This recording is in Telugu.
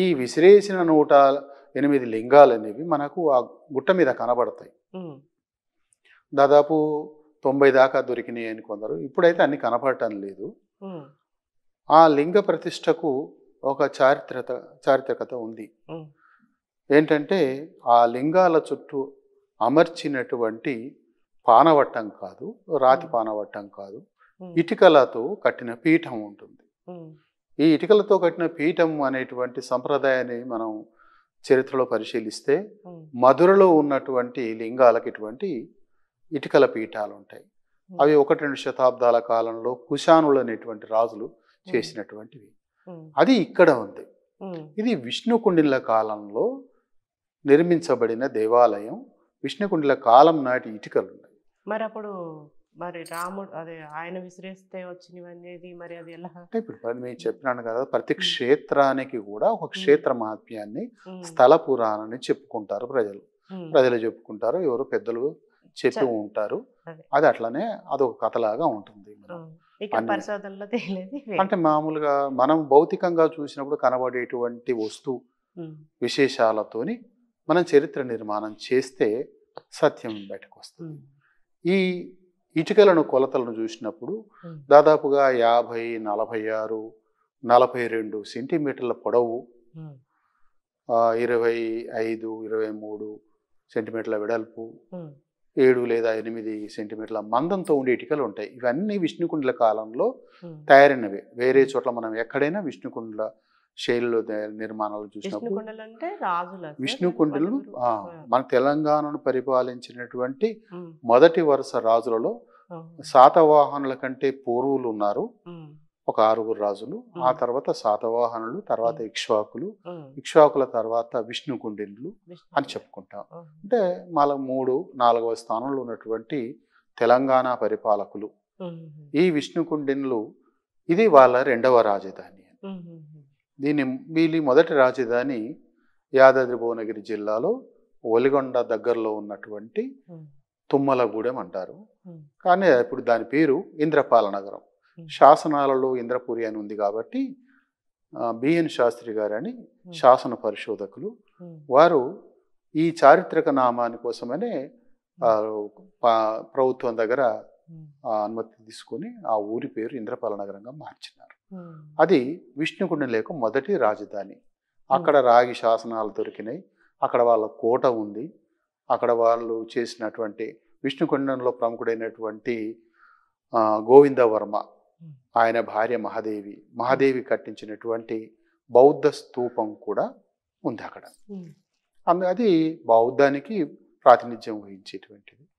ఈ విశ్లేషణ నూట ఎనిమిది లింగాలు అనేవి మనకు ఆ గుట్ట మీద కనబడతాయి దాదాపు తొంభై దాకా దొరికినాయి అని కొందరు ఇప్పుడైతే అన్ని కనపడటం లేదు ఆ లింగ ప్రతిష్టకు ఒక చారిత్రత చారిత్రకత ఉంది ఏంటంటే ఆ లింగాల చుట్టూ అమర్చినటువంటి పానవట్టం కాదు రాతి పానవట్టం కాదు ఇటుకలతో కట్టిన పీఠం ఉంటుంది ఈ ఇటుకలతో కట్టిన పీఠం అనేటువంటి సంప్రదాయాన్ని మనం చరిత్రలో పరిశీలిస్తే మధురలో ఉన్నటువంటి లింగాలకు ఇటువంటి ఇటుకల పీఠాలు ఉంటాయి అవి ఒకటి రెండు శతాబ్దాల కాలంలో కుషానులు అనేటువంటి రాజులు చేసినటువంటివి అది ఇక్కడ ఉంది ఇది విష్ణుకుండిల కాలంలో నిర్మించబడిన దేవాలయం విష్ణుకుండిల కాలం నాటి ఇటుకలు ఉన్నాయి మరి అప్పుడు మరి రాముడు అదే ఆయన విసిరేస్తే వచ్చినవనేది మరి అది ఎలా అంటే ఇప్పుడు నేను చెప్పినాను కదా ప్రతి క్షేత్రానికి కూడా ఒక క్షేత్ర మహాత్మ్యాన్ని స్థల పురాణాన్ని చెప్పుకుంటారు ప్రజలు ప్రజలు చెప్పుకుంటారు ఎవరు పెద్దలు చెప్పి ఉంటారు అది అట్లనే ఒక కథలాగా ఉంటుంది అంటే మామూలుగా మనం భౌతికంగా చూసినప్పుడు కనబడేటువంటి వస్తువు విశేషాలతోని మనం చరిత్ర నిర్మాణం చేస్తే సత్యం బయటకు వస్తుంది ఈ ఇటుకలను కొలతలను చూసినప్పుడు దాదాపుగా యాభై నలభై ఆరు నలభై రెండు సెంటీమీటర్ల పొడవు ఇరవై ఐదు ఇరవై మూడు సెంటీమీటర్ల వెడల్పు ఏడు లేదా ఎనిమిది సెంటీమీటర్ల మందంతో ఉండే ఇటుకలు ఉంటాయి ఇవన్నీ విష్ణుకుండల కాలంలో తయారైనవి వేరే చోట్ల మనం ఎక్కడైనా విష్ణుకుండల శైలిలో నిర్మాణాలు చూసినప్పుడు విష్ణుకుండలు మన తెలంగాణను పరిపాలించినటువంటి మొదటి వరుస రాజులలో శాతవాహనుల కంటే పూర్వులు ఉన్నారు ఒక ఆరుగురు రాజులు ఆ తర్వాత శాతవాహనులు తర్వాత ఇక్ష్వాకులు ఇక్ష్వాకుల తర్వాత విష్ణుకుండిన్లు అని చెప్పుకుంటాం అంటే మళ్ళీ మూడు నాలుగవ స్థానంలో ఉన్నటువంటి తెలంగాణ పరిపాలకులు ఈ విష్ణుకుండిన్లు ఇది వాళ్ళ రెండవ రాజధాని దీని వీళ్ళ మొదటి రాజధాని యాదాద్రి భువనగిరి జిల్లాలో ఒలిగొండ దగ్గరలో ఉన్నటువంటి తుమ్మలగూడెం అంటారు కానీ ఇప్పుడు దాని పేరు ఇంద్రపాల నగరం శాసనాలలో ఇంద్రపురి అని ఉంది కాబట్టి బిఎన్ శాస్త్రి గారని శాసన పరిశోధకులు వారు ఈ చారిత్రక నామాని కోసమనే ప్రభుత్వం దగ్గర అనుమతి తీసుకుని ఆ ఊరి పేరు ఇంద్రపాల నగరంగా మార్చినారు అది లేక మొదటి రాజధాని అక్కడ రాగి శాసనాలు దొరికినాయి అక్కడ వాళ్ళ కోట ఉంది అక్కడ వాళ్ళు చేసినటువంటి విష్ణుకుండంలో ప్రముఖుడైనటువంటి గోవిందవర్మ ఆయన భార్య మహాదేవి మహాదేవి కట్టించినటువంటి బౌద్ధ స్తూపం కూడా ఉంది అక్కడ అది బౌద్ధానికి ప్రాతినిధ్యం వహించేటువంటిది